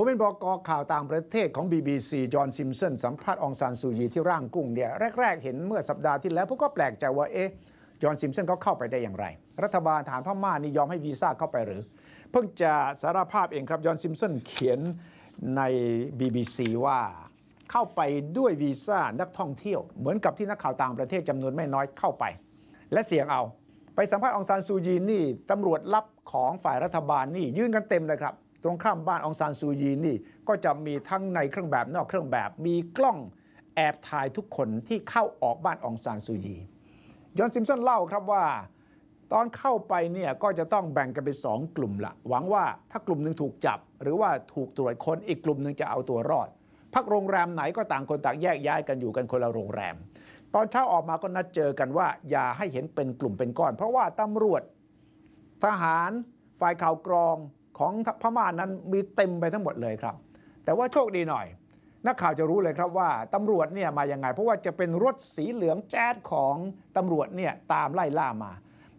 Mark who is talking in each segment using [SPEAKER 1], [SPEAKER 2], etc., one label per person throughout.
[SPEAKER 1] ผมเป็นบอกอข่าวต่างประเทศของ BBC จอห์นซิมสันสัมภาษณ์องซานซูยีที่ร่างกุ้งเนี่ยแรก ๆเห็นเมื่อสัปดาห์ที่แล้วพวกก็แปลกใจว่าเอ๊ะจอห์นซิมสันเขาเข้าไปได้อย่างไรรัฐบาลฐานพม่านี่ยอมให้วีซ่าเข้าไปหรือ เพิ่งจะสารภาพเองครับ จอห์นซิมสันเขียนใน BBC ว่าเข้าไปด้วยวีซ่านักท่องเที่ยวเหมือนกับที่นักข่าวต่างประเทศจำนวนไม่น้อยเข้าไป และเสี่ยงเอา ไปสัมภาษณ์องซานซูยีนี่ตำรวจลับของฝ่ายรัฐบาลนี่ยื่นกันเต็มเลยครับตรงข้ามบ้านองซานซูยีนี่ก็จะมีทั้งในเครื่องแบบนอกเครื่องแบบ มีกล้องแอบถ่ายทุกคนที่เข้าออกบ้านองซานซูยียอนซิมสันเล่าครับว่า ตอนเข้าไปเนี่ยก็จะต้องแบ่งกันเป็นสองกลุ่มละหวังว่าถ้ากลุ่มหนึ่งถูกจับหรือว่าถูกตรวจคนอีกกลุ่มหนึ่งจะเอาตัวรอด พักโรงแรมไหนก็ต่างคนต่างแยกย้ายกันอยู่กันคนละโรงแรม ตอนเช้าออกมาก็นัดเจอกันว่า อย่าให้เห็นเป็นกลุ่มเป็นก้อน เพราะว่าตำรวจ ทหารฝ่ายข่าวกรองของพม่านั้นมีเต็มไปทั้งหมดเลยครับ แต่ว่าโชคดีหน่อย นักข่าวจะรู้เลยครับว่าตำรวจเนี่ยมาอย่างไง เพราะว่าจะเป็นรถสีเหลืองแจ๊ดของตำรวจเนี่ยตามไล่ล่ามา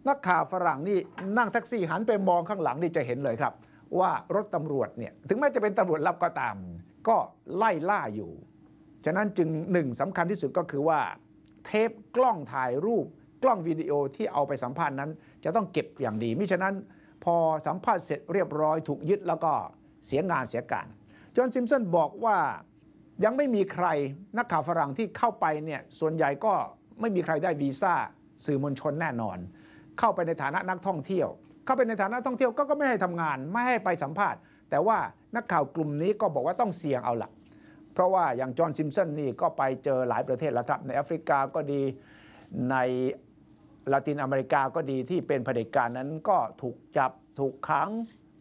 [SPEAKER 1] นักข่าวฝรั่งนี่นั่งแท็กซี่หันไปมองข้างหลังนี่จะเห็นเลยครับ ว่ารถตำรวจเนี่ยถึงแม้จะเป็นตำรวจลับก็ตาม ก็ไล่ล่าอยู่ ฉะนั้นจึงหนึ่งสำคัญที่สุดก็คือว่า เทปกล้องถ่ายรูป กล้องวิดีโอที่เอาไปสัมภาษณ์นั้นจะต้องเก็บอย่างดีมิฉะนั้นพอสัมภาษณ์เสร็จเรียบร้อยถูกยึด แล้วก็เสียงานเสียการ จอห์นซิมสันบอกว่ายังไม่มีใครนักข่าวฝรั่งที่เข้าไปเนี่ยส่วนใหญ่ก็ไม่มีใครได้วีซ่าสื่อมวลชนแน่นอนเข้าไปในฐานะนักท่องเที่ยว เข้าไปในฐานะท่องเที่ยวก็ไม่ให้ทำงานไม่ให้ไปสัมภาษณ์แต่ว่านักข่าวกลุ่มนี้ก็บอกว่าต้องเสี่ยงเอาละเพราะว่าอย่างจอห์นซิมสันนี่ก็ไปเจอหลายประเทศแล้วครับในแอฟริกาก็ดีในลาตินอเมริกาก็ดีที่เป็นเผด็จการนั้นก็ถูกจับถูกขัง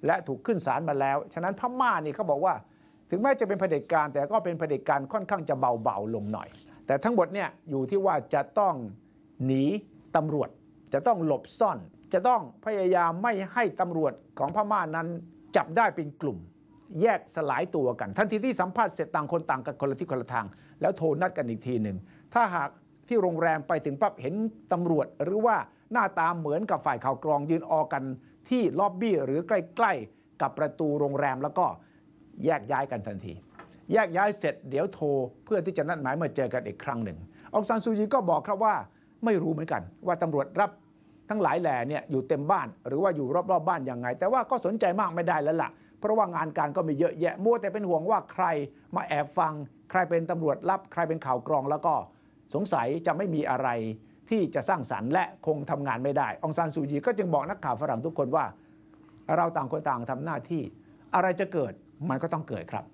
[SPEAKER 1] และถูกขึ้นศาลมาแล้ว ฉะนั้นพม่านี่เขาบอกว่า ถึงแม้จะเป็นเผด็จการแต่ก็เป็นเผด็จการค่อนข้างจะเบาๆลงหน่อย แต่ทั้งหมดเนี่ยอยู่ที่ว่าจะต้องหนีตำรวจจะต้องหลบซ่อน จะต้องพยายามไม่ให้ตำรวจของพม่านั้นจับได้เป็นกลุ่ม แยกสลายตัวกันทันทีที่สัมภาษณ์เสร็จต่างคนต่างกันคนละที่คนละทาง แล้วโทรนัดกันอีกทีหนึ่งถ้าหากที่โรงแรมไปถึงปั๊บเห็นตำรวจหรือว่าหน้าตาเหมือนกับฝ่ายข่าวกรองยืนออกันที่ล็อบบี้หรือใกล้ ๆ กับประตูโรงแรมแล้วก็แยกย้ายกันทันทีแยกย้ายเสร็จเดี๋ยวโทร เพื่อที่จะนัดหมายมาเจอกันอีกครั้งหนึ่งองซานซูจีก็บอกครับว่าไม่รู้เหมือนกันว่าตำรวจรับทั้งหลายแหล่เนี่ยอยู่เต็มบ้านหรือว่าอยู่รอบๆบบ้านยังไง แต่ว่าก็สนใจมากไม่ได้แล้วละ่ะเพราะว่างานการก็มีเยอะแยะมัวแต่เป็นห่วงว่าใครมาแอบฟัง ใครเป็นตำรวจรับ ใครเป็นข่าวกรองแล้วก็สงสัยจะไม่มีอะไรที่จะสร้างสารรค์และคงทำงานไม่ได้องซานซูจีก็จึงบอกนักข่าวฝรั่งทุกคนว่า เราต่างคนต่างทำหน้าที่ อะไรจะเกิดมันก็ต้องเกิดครับ